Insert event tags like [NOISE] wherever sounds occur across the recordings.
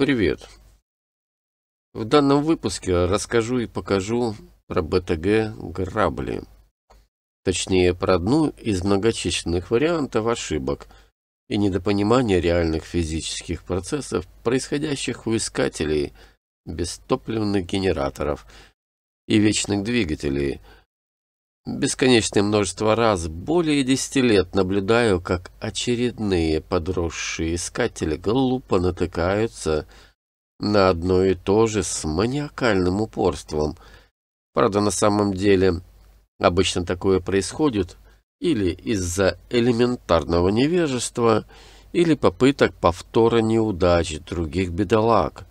Привет! В данном выпуске расскажу и покажу про БТГ «Грабли». Точнее, про одну из многочисленных вариантов ошибок и недопонимания реальных физических процессов, происходящих у искателей бестопливных генераторов и вечных двигателей – Бесконечное множество раз, более десяти лет, наблюдаю, как очередные подросшие искатели глупо натыкаются на одно и то же с маниакальным упорством. Правда, на самом деле, обычно такое происходит или из-за элементарного невежества, или попыток повтора неудач других бедолаг.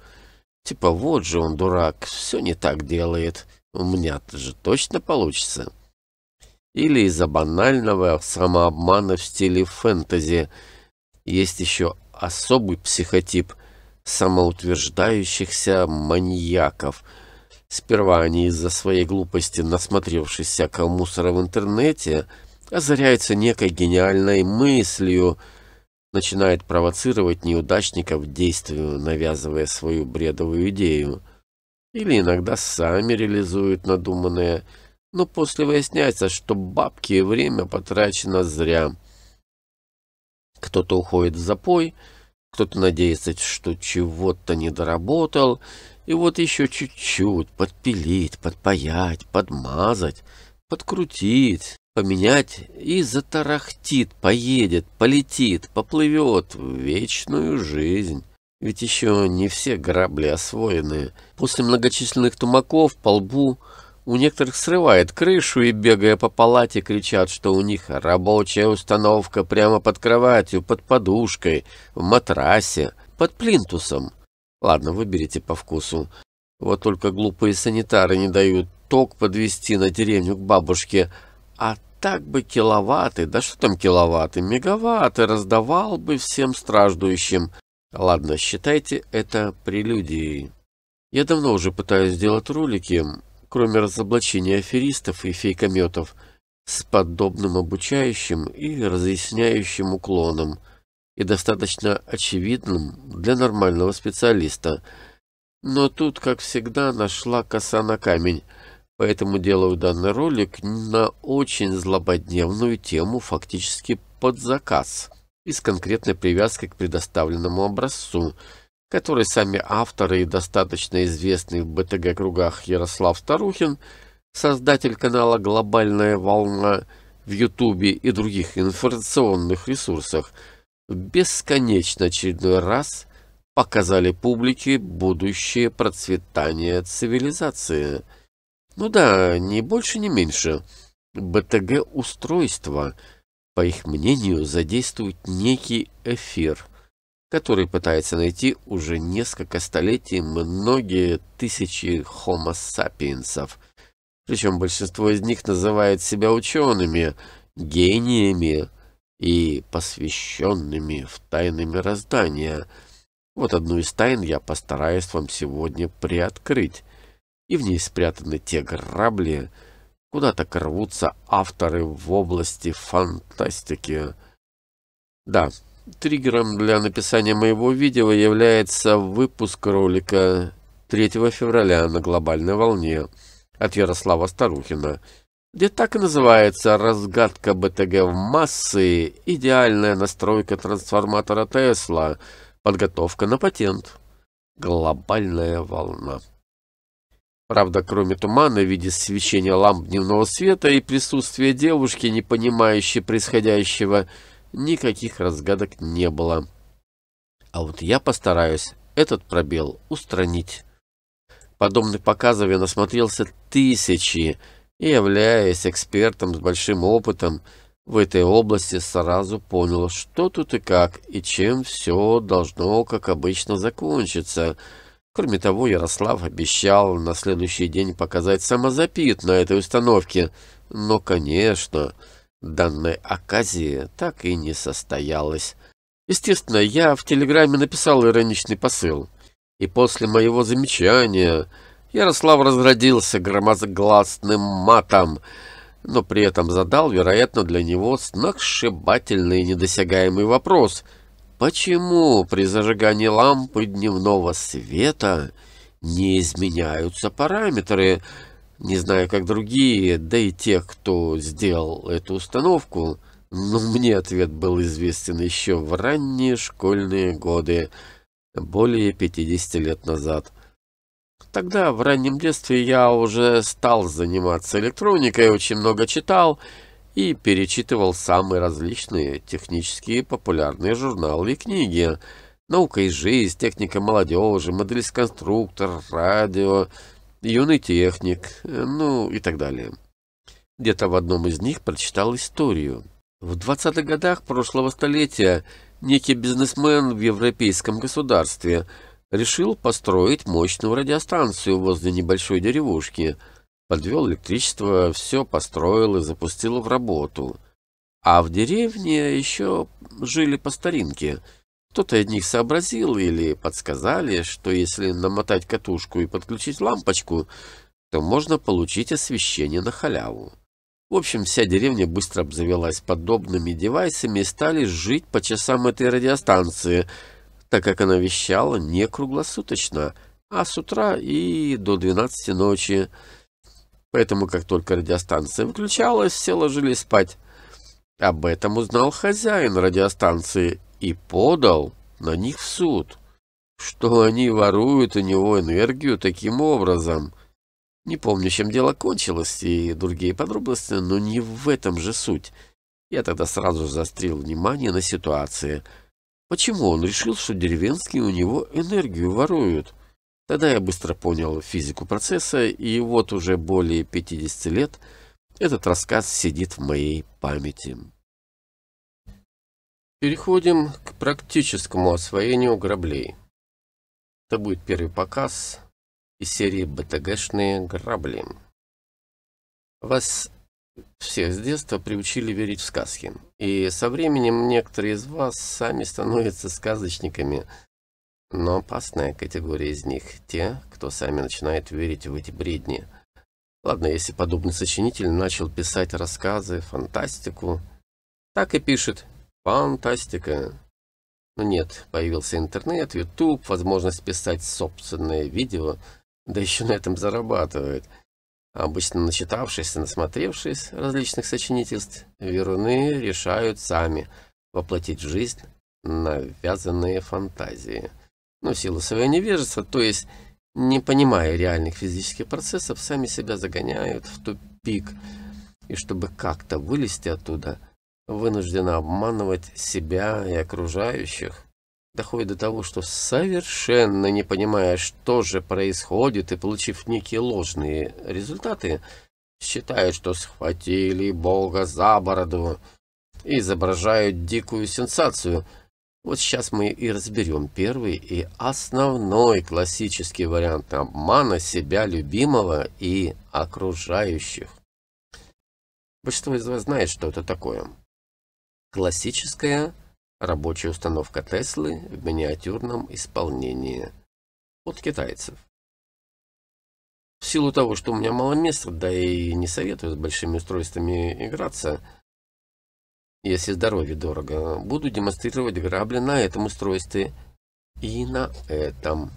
Типа, вот же он, дурак, все не так делает, у меня-то же точно получится или из-за банального самообмана в стиле фэнтези. Есть еще особый психотип самоутверждающихся маньяков. Сперва они из-за своей глупости, насмотревшись всякого мусора в интернете, озаряются некой гениальной мыслью, начинают провоцировать неудачников к действию, навязывая свою бредовую идею. Или иногда сами реализуют надуманное – но после выясняется, что бабки и время потрачено зря. Кто-то уходит в запой, кто-то надеется, что чего-то не доработал, и вот еще чуть-чуть подпилить, подпаять, подмазать, подкрутить, поменять и затарахтит, поедет, полетит, поплывет в вечную жизнь. Ведь еще не все грабли освоены. После многочисленных тумаков по лбу у некоторых срывает крышу и, бегая по палате, кричат, что у них рабочая установка прямо под кроватью, под подушкой, в матрасе, под плинтусом. Ладно, выберите по вкусу. Вот только глупые санитары не дают ток подвести на деревню к бабушке. А так бы киловатты, да что там киловатты, мегаватты раздавал бы всем страждующим. Ладно, считайте это прелюдией. Я давно уже пытаюсь сделать ролики, кроме разоблачения аферистов и фейкометов, с подобным обучающим и разъясняющим уклоном и достаточно очевидным для нормального специалиста. Но тут, как всегда, нашла коса на камень, поэтому делаю данный ролик на очень злободневную тему фактически под заказ и с конкретной привязкой к предоставленному образцу – который сами авторы и достаточно известный в БТГ-кругах Ярослав Старухин, создатель канала «Глобальная волна» в Ютубе и других информационных ресурсах, бесконечно очередной раз показали публике будущее процветание цивилизации. Ну да, ни больше, ни меньше. бтг устройство, по их мнению, задействует некий эфир – который пытается найти уже несколько столетий многие тысячи homo sapiens. Причем большинство из них называет себя учеными, гениями и посвященными в тайны мироздания. Вот одну из тайн я постараюсь вам сегодня приоткрыть. И в ней спрятаны те грабли, куда так рвутся авторы в области фантастики. Да, Триггером для написания моего видео является выпуск ролика 3 февраля на глобальной волне от Ярослава Старухина, где так и называется «Разгадка БТГ в массы. Идеальная настройка трансформатора Тесла. Подготовка на патент. Глобальная волна». Правда, кроме тумана в виде свечения ламп дневного света и присутствия девушки, не понимающей происходящего, никаких разгадок не было. А вот я постараюсь этот пробел устранить. Подобных показов я насмотрелся тысячи, и, являясь экспертом с большим опытом, в этой области сразу понял, что тут и как, и чем все должно, как обычно, закончиться. Кроме того, Ярослав обещал на следующий день показать самозапит на этой установке. Но, конечно, данной оказии так и не состоялось. Естественно, я в телеграмме написал ироничный посыл. И после моего замечания Ярослав разродился громогласным матом, но при этом задал, вероятно, для него сногсшибательный недосягаемый вопрос. Почему при зажигании лампы дневного света не изменяются параметры, не знаю, как другие, да и тех, кто сделал эту установку, но мне ответ был известен еще в ранние школьные годы, более 50 лет назад. Тогда, в раннем детстве, я уже стал заниматься электроникой, очень много читал и перечитывал самые различные технические популярные журналы и книги. «Наука и жизнь», «Техника молодежи», «Модель конструктор», «Радио», юный техник, э, ну и так далее. Где-то в одном из них прочитал историю. В 20-х годах прошлого столетия некий бизнесмен в европейском государстве решил построить мощную радиостанцию возле небольшой деревушки. Подвел электричество, все построил и запустил в работу. А в деревне еще жили по старинке – кто-то из них сообразил или подсказали, что если намотать катушку и подключить лампочку, то можно получить освещение на халяву. В общем, вся деревня быстро обзавелась подобными девайсами и стали жить по часам этой радиостанции, так как она вещала не круглосуточно, а с утра и до 12 ночи. Поэтому, как только радиостанция выключалась, все ложились спать. Об этом узнал хозяин радиостанции и подал на них в суд, что они воруют у него энергию таким образом. Не помню, чем дело кончилось и другие подробности, но не в этом же суть. Я тогда сразу заострил внимание на ситуации. Почему он решил, что деревенские у него энергию воруют? Тогда я быстро понял физику процесса, и вот уже более 50 лет этот рассказ сидит в моей памяти. Переходим к практическому освоению граблей. Это будет первый показ из серии БТГшные грабли. Вас всех с детства приучили верить в сказки. И со временем некоторые из вас сами становятся сказочниками. Но опасная категория из них – те, кто сами начинает верить в эти бредни. Ладно, если подобный сочинитель начал писать рассказы, фантастику, так и пишет – Фантастика. Ну нет, появился интернет, YouTube, возможность писать собственное видео, да еще на этом зарабатывают. Обычно начитавшись и насмотревшись различных сочинительств, веруны решают сами воплотить в жизнь навязанные фантазии. Но в силу своего невежества, то есть не понимая реальных физических процессов, сами себя загоняют в тупик. И чтобы как-то вылезти оттуда – вынуждена обманывать себя и окружающих, доходит до того, что совершенно не понимая, что же происходит, и получив некие ложные результаты, считает, что схватили Бога за бороду, и изображают дикую сенсацию. Вот сейчас мы и разберем первый и основной классический вариант обмана себя любимого и окружающих. Большинство из вас знает, что это такое. Классическая рабочая установка Теслы в миниатюрном исполнении от китайцев. В силу того, что у меня мало места, да и не советую с большими устройствами играться, если здоровье дорого, буду демонстрировать грабли на этом устройстве и на этом.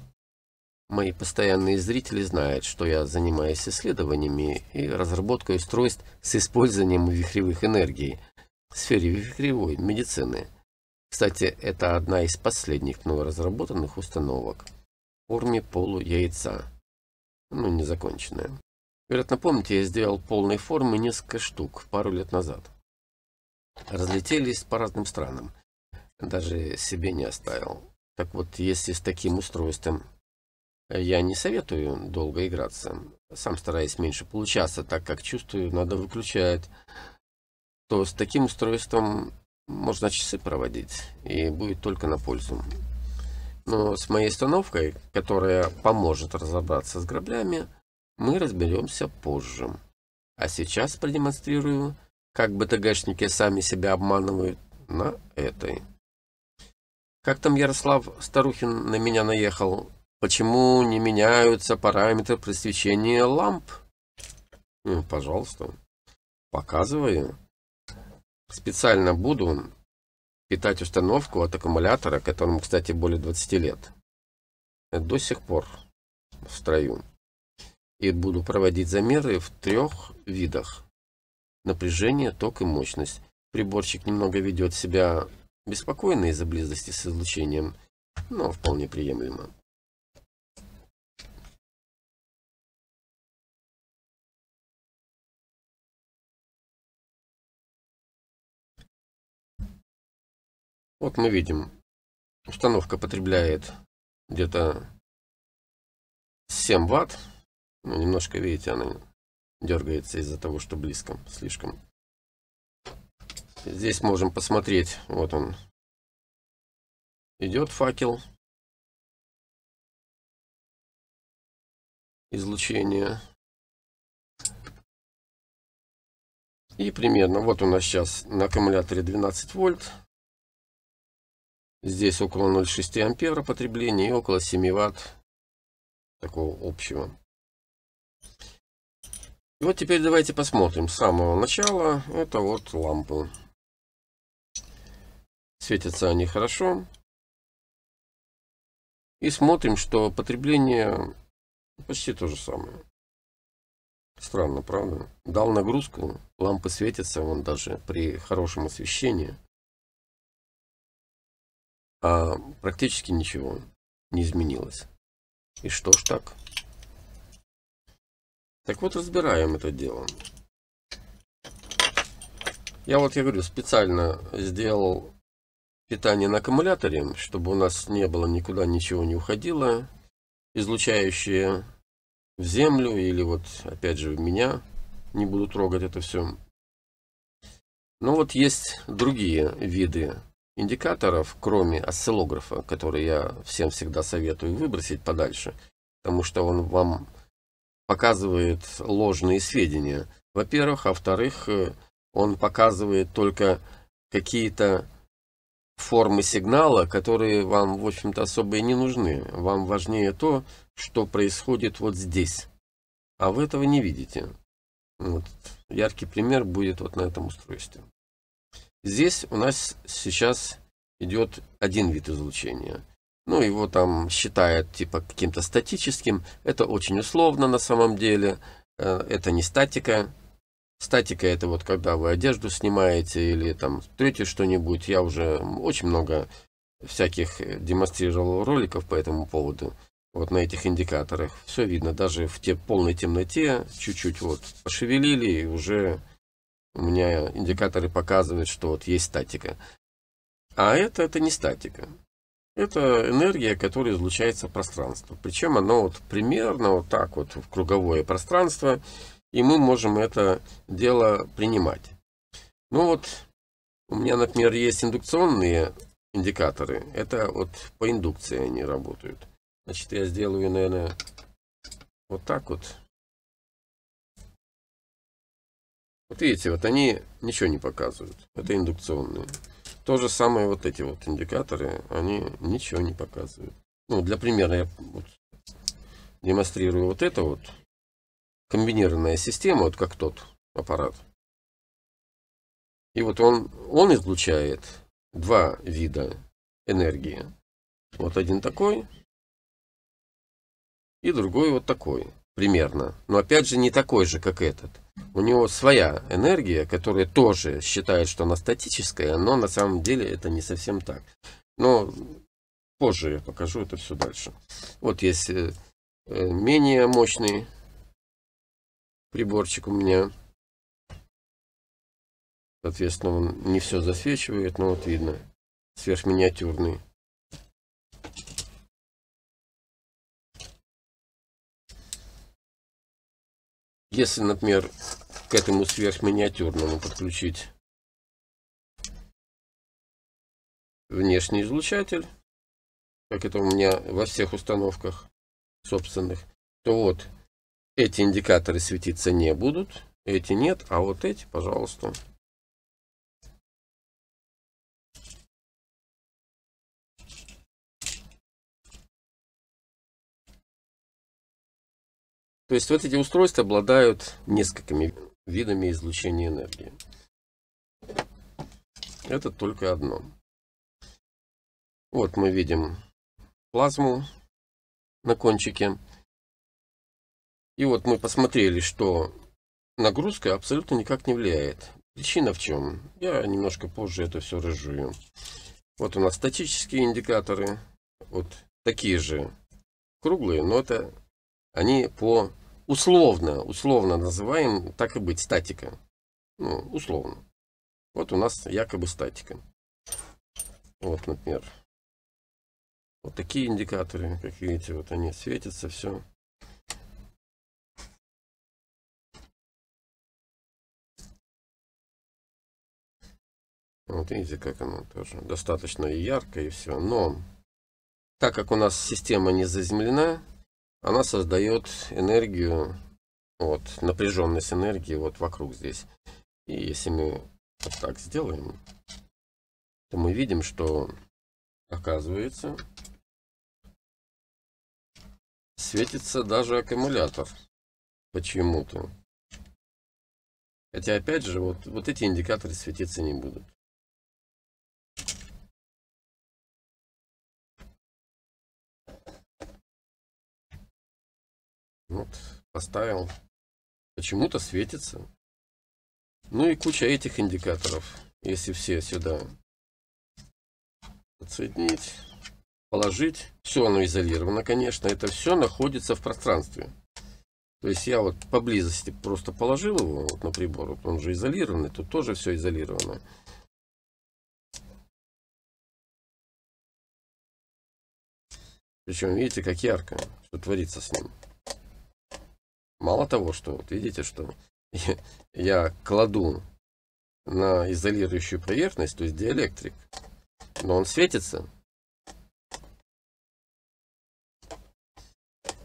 Мои постоянные зрители знают, что я занимаюсь исследованиями и разработкой устройств с использованием вихревых энергий – в сфере вихревой медицины. Кстати, это одна из последних мной разработанных установок. В форме полуяйца. Ну, незаконченная. Вероятно, помните, я сделал полной формы несколько штук пару лет назад. Разлетелись по разным странам. Даже себе не оставил. Так вот, если с таким устройством э, я не советую долго играться. Сам стараюсь меньше получаться, так как чувствую, надо выключать то с таким устройством можно часы проводить и будет только на пользу. Но с моей установкой, которая поможет разобраться с граблями, мы разберемся позже. А сейчас продемонстрирую, как БТГшники сами себя обманывают на этой. Как там Ярослав Старухин на меня наехал? Почему не меняются параметры просвещения ламп? Ну, пожалуйста. Показываю специально буду питать установку от аккумулятора, которому, кстати, более 20 лет. До сих пор в строю. И буду проводить замеры в трех видах. Напряжение, ток и мощность. Приборчик немного ведет себя беспокойно из-за близости с излучением, но вполне приемлемо. Вот мы видим, установка потребляет где-то 7 ватт. Ну, немножко, видите, она дергается из-за того, что близко слишком. Здесь можем посмотреть, вот он идет факел. Излучение. И примерно, вот у нас сейчас на аккумуляторе 12 вольт, Здесь около 0,6 ампера потребления и около 7 ватт такого общего. И вот теперь давайте посмотрим с самого начала. Это вот лампы. Светятся они хорошо. И смотрим, что потребление почти то же самое. Странно, правда? Дал нагрузку, лампы светятся, вон даже при хорошем освещении а практически ничего не изменилось. И что ж так? Так вот, разбираем это дело. Я вот, я говорю, специально сделал питание на аккумуляторе, чтобы у нас не было никуда ничего не уходило, излучающее в землю или вот, опять же, в меня. Не буду трогать это все. Но ну вот есть другие виды индикаторов, кроме осциллографа, который я всем всегда советую выбросить подальше, потому что он вам показывает ложные сведения, во-первых, а во-вторых, э, он показывает только какие-то формы сигнала, которые вам, в общем-то, особо и не нужны. Вам важнее то, что происходит вот здесь. А вы этого не видите. Вот. Яркий пример будет вот на этом устройстве. Здесь у нас сейчас идет один вид излучения. Ну, его там считают типа каким-то статическим. Это очень условно на самом деле. Э, это не статика. Статика это вот когда вы одежду снимаете или там трете что-нибудь. Я уже очень много всяких демонстрировал роликов по этому поводу. Вот на этих индикаторах. Все видно, даже в те полной темноте чуть-чуть вот пошевелили и уже у меня индикаторы показывают, что вот есть статика. А это, это не статика. Это энергия, которая излучается в пространство. Причем она вот примерно вот так вот в круговое пространство. И мы можем это дело принимать. Ну вот, у меня, например, есть индукционные индикаторы. Это вот по индукции они работают. Значит, я сделаю, наверное, вот так вот. Вот видите, вот они ничего не показывают. Это индукционные. То же самое вот эти вот индикаторы, они ничего не показывают. Ну, для примера я вот демонстрирую вот это вот. Комбинированная система, вот как тот аппарат. И вот он, он излучает два вида энергии. Вот один такой и другой вот такой примерно. Но опять же не такой же, как этот. У него своя энергия, которая тоже считает, что она статическая, но на самом деле это не совсем так. Но позже я покажу это все дальше. Вот есть э, э, менее мощный приборчик у меня. Соответственно, он не все засвечивает, но вот видно, сверхминиатюрный. Если, например, к этому сверхминиатюрному подключить внешний излучатель, как это у меня во всех установках собственных, то вот эти индикаторы светиться не будут, эти нет, а вот эти, пожалуйста, То есть вот эти устройства обладают несколькими видами излучения энергии. Это только одно. Вот мы видим плазму на кончике. И вот мы посмотрели, что нагрузка абсолютно никак не влияет. Причина в чем? Я немножко позже это все разжую. Вот у нас статические индикаторы. Вот такие же круглые, но это они по условно, условно называем, так и быть, статика. Ну, условно. Вот у нас якобы статика. Вот, например, вот такие индикаторы, как видите, вот они светятся, все. Вот видите, как оно тоже достаточно и ярко, и все. Но так как у нас система не заземлена, она создает энергию, вот, напряженность энергии вот вокруг здесь. И если мы вот так сделаем, то мы видим, что оказывается светится даже аккумулятор почему-то. Хотя, опять же, вот, вот эти индикаторы светиться не будут. Вот, поставил. Почему-то светится. Ну и куча этих индикаторов. Если все сюда подсоединить, положить. Все оно изолировано, конечно. Это все находится в пространстве. То есть я вот поблизости просто положил его вот на прибор. Вот он же изолированный. Тут тоже все изолировано. Причем видите, как ярко, что творится с ним. Мало того, что вот видите, что [LAUGHS] я, кладу на изолирующую поверхность, то есть диэлектрик, но он светится.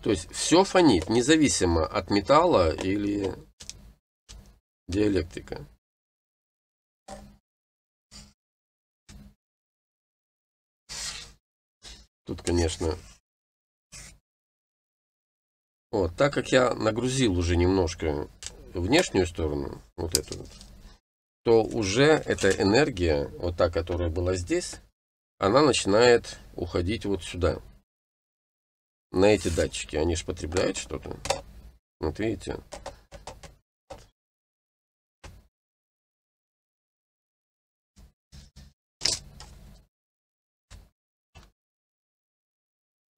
То есть все фонит, независимо от металла или диэлектрика. Тут, конечно, вот, так как я нагрузил уже немножко внешнюю сторону, вот эту вот, то уже эта энергия, вот та, которая была здесь, она начинает уходить вот сюда, на эти датчики. Они же потребляют что-то. Вот видите,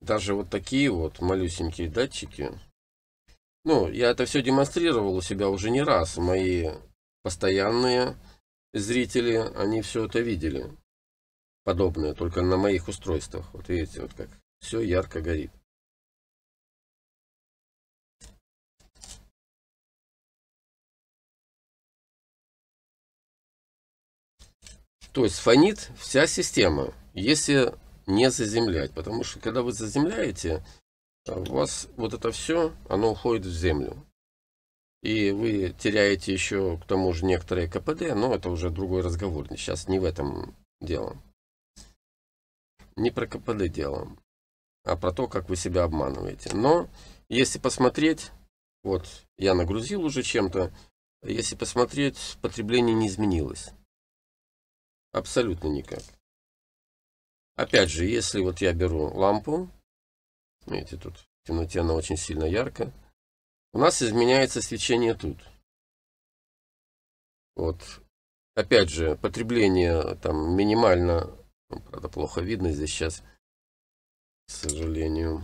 даже вот такие вот малюсенькие датчики. Ну, я это все демонстрировал у себя уже не раз. Мои постоянные зрители, они все это видели. Подобное, только на моих устройствах. Вот видите, вот как все ярко горит. То есть фонит вся система. Если не заземлять, потому что когда вы заземляете, а у вас вот это все, оно уходит в землю. И вы теряете еще, к тому же, некоторые КПД, но это уже другой разговор. Сейчас не в этом дело. Не про КПД дело, а про то, как вы себя обманываете. Но если посмотреть, вот я нагрузил уже чем-то, если посмотреть, потребление не изменилось. Абсолютно никак. Опять же, если вот я беру лампу, видите, тут в темноте она очень сильно ярко, у нас изменяется свечение тут. Вот. Опять же, потребление там минимально, ну, правда, плохо видно здесь сейчас, к сожалению.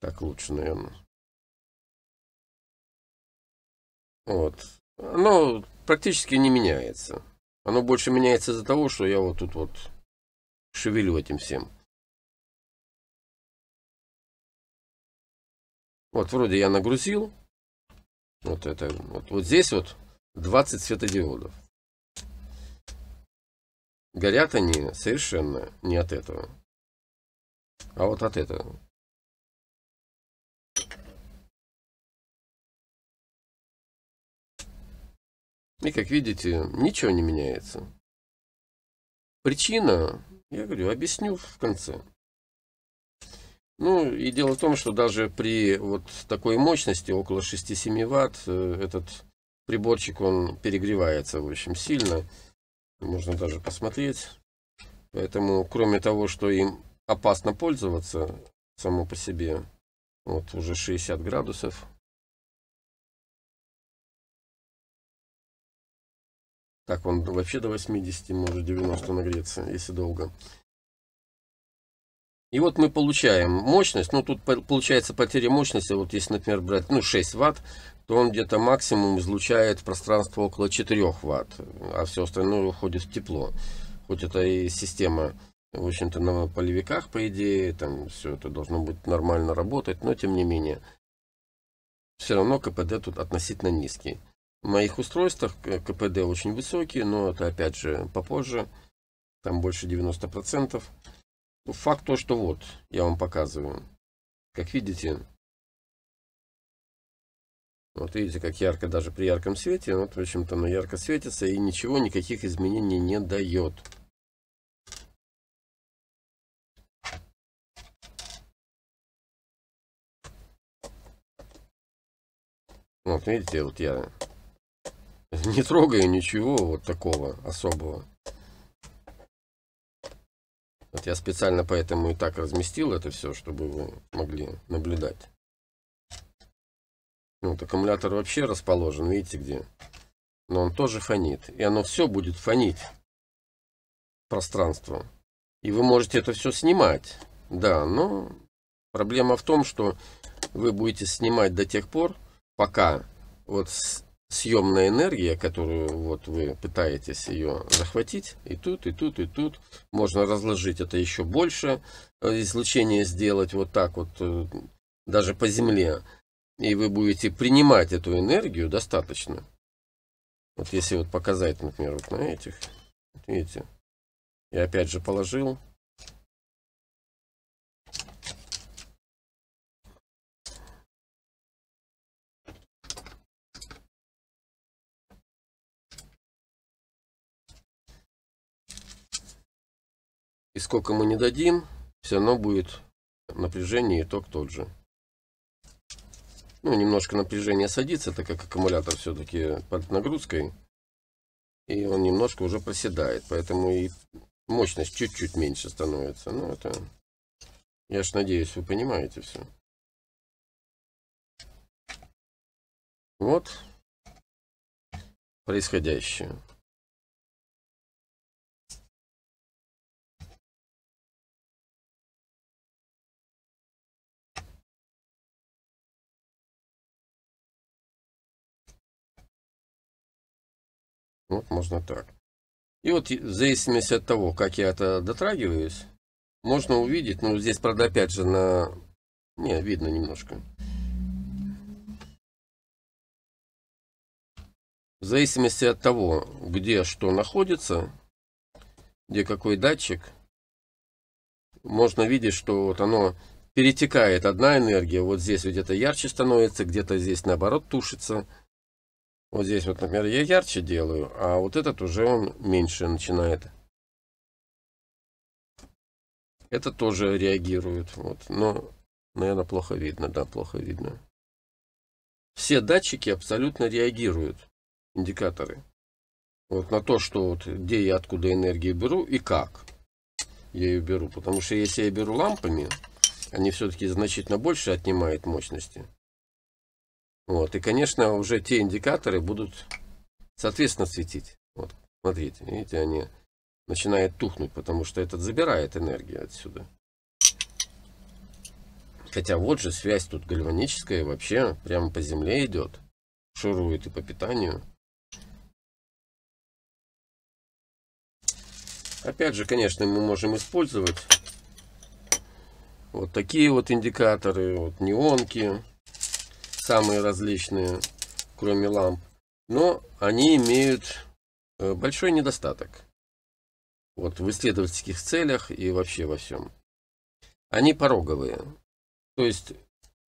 Так лучше, наверное. Вот. Оно практически не меняется. Оно больше меняется из-за того, что я вот тут вот шевелю этим всем. Вот вроде я нагрузил. Вот это. Вот, вот здесь вот 20 светодиодов. Горят они совершенно не от этого. А вот от этого. И как видите, ничего не меняется. Причина я говорю, объясню в конце. Ну, и дело в том, что даже при вот такой мощности, около 6-7 ватт, э, этот приборчик, он перегревается, в общем, сильно. Можно даже посмотреть. Поэтому, кроме того, что им опасно пользоваться само по себе, вот уже 60 градусов, Так он вообще до 80, может 90 нагреться, если долго. И вот мы получаем мощность, ну тут получается потеря мощности, вот если, например, брать ну, 6 ватт, то он где-то максимум излучает в пространство около 4 ватт, а все остальное уходит в тепло. Хоть это и система, в общем-то, на полевиках, по идее, там все это должно быть нормально работать, но тем не менее, все равно КПД тут относительно низкий моих устройствах э, КПД очень высокие, но это опять же попозже, там больше 90%. Ну, факт то, что вот, я вам показываю. Как видите, вот видите, как ярко даже при ярком свете, вот в общем-то оно ярко светится и ничего, никаких изменений не дает. Вот видите, вот я [LAUGHS] Не трогаю ничего вот такого особого. Вот я специально поэтому и так разместил это все, чтобы вы могли наблюдать. Ну, вот аккумулятор вообще расположен, видите где? Но он тоже фонит. И оно все будет фонить пространство. И вы можете это все снимать. Да, но проблема в том, что вы будете снимать до тех пор, пока вот съемная энергия, которую вот вы пытаетесь ее захватить, и тут, и тут, и тут. Можно разложить это еще больше, э, излучение сделать вот так вот, э, даже по земле. И вы будете принимать эту энергию достаточно. Вот если вот показать, например, вот на этих, вот видите, я опять же положил, И сколько мы не дадим, все равно будет напряжение, ток тот же. Ну, немножко напряжение садится, так как аккумулятор все-таки под нагрузкой. И он немножко уже проседает, поэтому и мощность чуть-чуть меньше становится. Ну, это... Я ж надеюсь, вы понимаете все. Вот происходящее. Вот ну, можно так. И вот в зависимости от того, как я это дотрагиваюсь, можно увидеть, ну здесь, правда, опять же на... Не, видно немножко. В зависимости от того, где что находится, где какой датчик, можно видеть, что вот оно перетекает одна энергия, вот здесь вот где-то ярче становится, где-то здесь наоборот тушится. Вот здесь вот, например, я ярче делаю, а вот этот уже он меньше начинает. Это тоже реагирует. Вот, но, наверное, плохо видно, да, плохо видно. Все датчики абсолютно реагируют, индикаторы. Вот на то, что вот, где я откуда энергию беру и как я ее беру. Потому что если я беру лампами, они все-таки значительно больше отнимают мощности. Вот. И, конечно, уже те индикаторы будут, соответственно, светить. Вот, смотрите, видите, они начинают тухнуть, потому что этот забирает энергию отсюда. Хотя вот же связь тут гальваническая, вообще прямо по земле идет. Шурует и по питанию. Опять же, конечно, мы можем использовать вот такие вот индикаторы, вот неонки самые различные, кроме ламп. Но они имеют э, большой недостаток. Вот в исследовательских целях и вообще во всем. Они пороговые. То есть,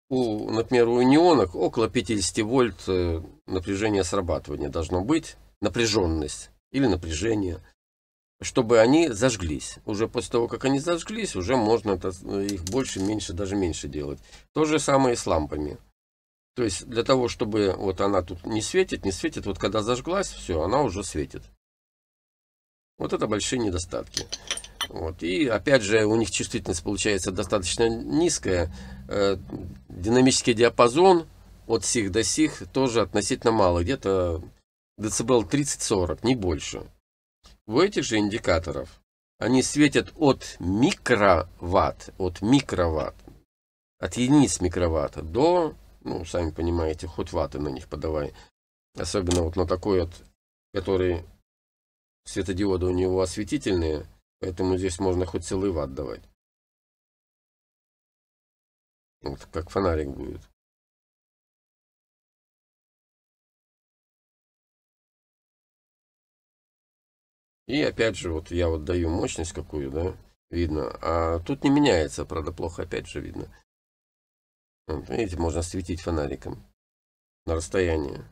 у, например, у неонок около 50 вольт э, напряжение срабатывания должно быть, напряженность или напряжение, чтобы они зажглись. Уже после того, как они зажглись, уже можно э, их больше, меньше, даже меньше делать. То же самое и с лампами. То есть для того, чтобы вот она тут не светит, не светит, вот когда зажглась, все, она уже светит. Вот это большие недостатки. Вот. И опять же у них чувствительность получается достаточно низкая. Э, динамический диапазон от сих до сих тоже относительно мало. Где-то децибел 30-40, не больше. У этих же индикаторов они светят от микроватт, от микроватт, от единиц микроватта до ну, сами понимаете, хоть ваты на них подавай. Особенно вот на такой вот, который светодиоды у него осветительные, поэтому здесь можно хоть целый ват давать. Вот как фонарик будет. И опять же, вот я вот даю мощность какую, да, видно. А тут не меняется, правда, плохо опять же видно. Вот, ну, видите, можно светить фонариком на расстояние.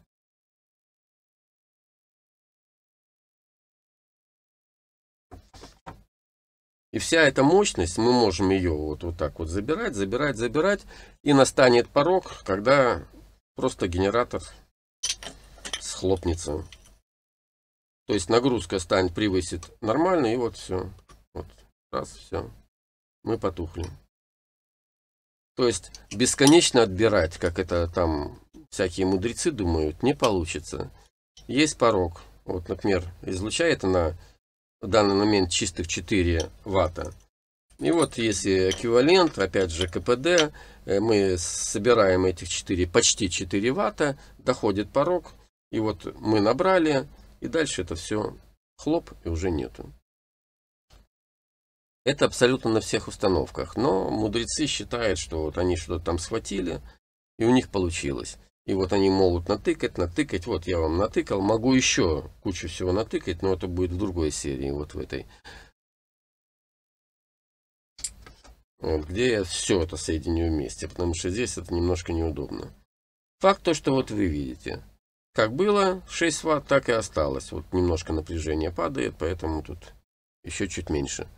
И вся эта мощность, мы можем ее вот, вот так вот забирать, забирать, забирать. И настанет порог, когда просто генератор схлопнется. То есть нагрузка станет, превысит нормально, и вот все. Вот, раз, все. Мы потухли. То есть бесконечно отбирать, как это там всякие мудрецы думают, не получится. Есть порог. Вот, например, излучает она в данный момент чистых 4 ватта. И вот если эквивалент, опять же КПД, э, мы собираем этих 4, почти 4 ватта, доходит порог, и вот мы набрали, и дальше это все хлоп, и уже нету. Это абсолютно на всех установках. Но мудрецы считают, что вот они что-то там схватили, и у них получилось. И вот они могут натыкать, натыкать. Вот я вам натыкал. Могу еще кучу всего натыкать, но это будет в другой серии, вот в этой. Вот, где я все это соединю вместе, потому что здесь это немножко неудобно. Факт то, что вот вы видите. Как было 6 ватт, так и осталось. Вот немножко напряжение падает, поэтому тут еще чуть меньше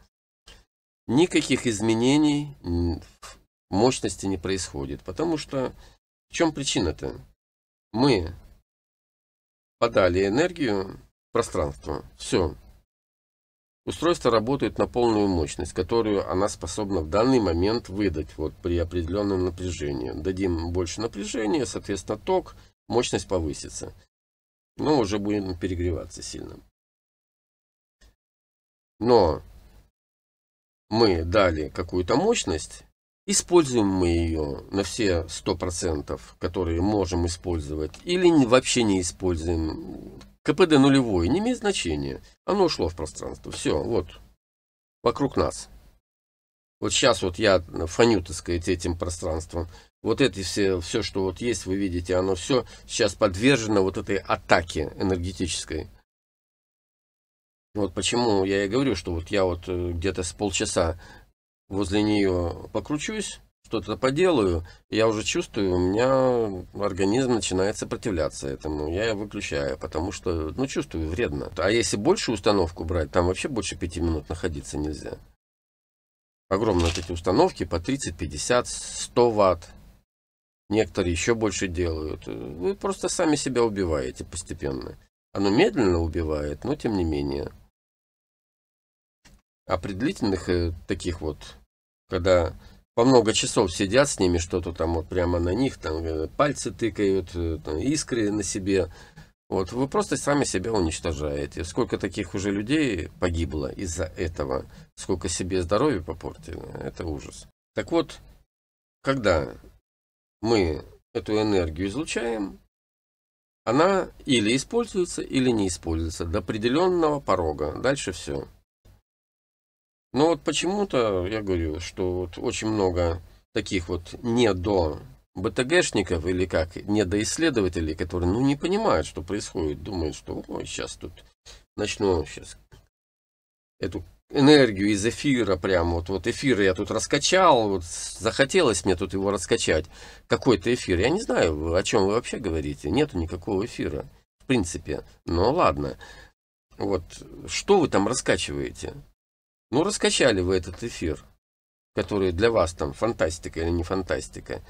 никаких изменений в мощности не происходит. Потому что в чем причина-то? Мы подали энергию в пространство. Все. Устройство работает на полную мощность, которую она способна в данный момент выдать вот при определенном напряжении. Дадим больше напряжения, соответственно, ток, мощность повысится. Но уже будем перегреваться сильно. Но мы дали какую-то мощность, используем мы ее на все 100%, которые можем использовать, или вообще не используем. КПД нулевой не имеет значения. Оно ушло в пространство. Все, вот. Вокруг нас. Вот сейчас вот я фоню, так сказать, этим пространством. Вот это все, все, что вот есть, вы видите, оно все сейчас подвержено вот этой атаке энергетической. Вот почему я и говорю, что вот я вот э, где-то с полчаса возле нее покручусь, что-то поделаю, я уже чувствую, у меня организм начинает сопротивляться этому. Я выключаю, потому что, ну, чувствую, вредно. А если большую установку брать, там вообще больше пяти минут находиться нельзя. Огромные эти установки по 30, 50, 100 ватт. Некоторые еще больше делают. Вы просто сами себя убиваете постепенно. Оно медленно убивает, но тем не менее. Определительных э, таких вот, когда по много часов сидят с ними, что-то там вот прямо на них, там э, пальцы тыкают, э, там, искры на себе, вот вы просто сами себя уничтожаете. Сколько таких уже людей погибло из-за этого, сколько себе здоровья попортили, это ужас. Так вот, когда мы эту энергию излучаем, она или используется, или не используется до определенного порога. Дальше все. Но ну, вот почему-то, я говорю, что вот очень много таких вот не до БТГшников или как, недоисследователей, которые ну не понимают, что происходит, думают, что ой, сейчас тут начну сейчас эту энергию из эфира прям вот вот эфир я тут раскачал вот захотелось мне тут его раскачать какой-то эфир я не знаю о чем вы вообще говорите нету никакого эфира в принципе но ну, ладно вот что вы там раскачиваете ну, раскачали вы этот эфир, который для вас там фантастика или не фантастика,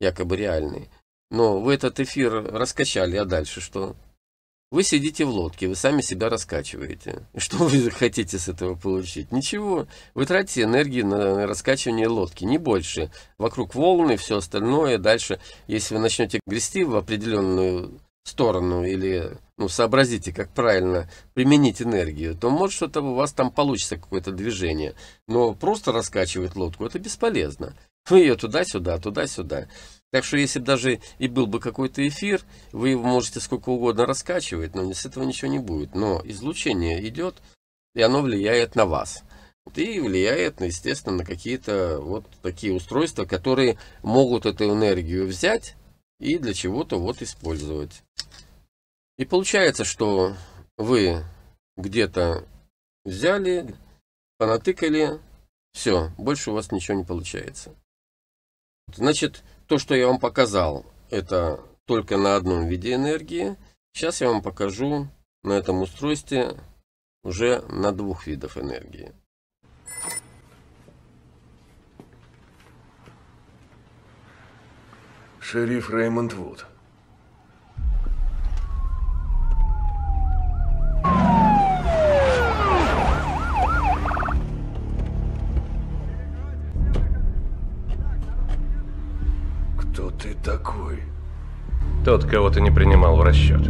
якобы реальный. Но вы этот эфир раскачали, а дальше что? Вы сидите в лодке, вы сами себя раскачиваете. [LAUGHS] Что вы хотите с этого получить? Ничего. Вы тратите энергию на раскачивание лодки, не больше. Вокруг волны, все остальное. Дальше, если вы начнете грести в определенную сторону или ну, сообразите, как правильно применить энергию, то может что-то у вас там получится какое-то движение. Но просто раскачивать лодку это бесполезно. Вы ее туда-сюда, туда-сюда. Так что если даже и был бы какой-то эфир, вы его можете сколько угодно раскачивать, но с этого ничего не будет. Но излучение идет, и оно влияет на вас. И влияет, естественно, на какие-то вот такие устройства, которые могут эту энергию взять и для чего-то вот использовать. И получается, что вы где-то взяли, понатыкали, все, больше у вас ничего не получается. Значит, то, что я вам показал, это только на одном виде энергии. Сейчас я вам покажу на этом устройстве уже на двух видах энергии. Шериф Реймонд Вуд. такой? Тот, кого ты не принимал в расчет.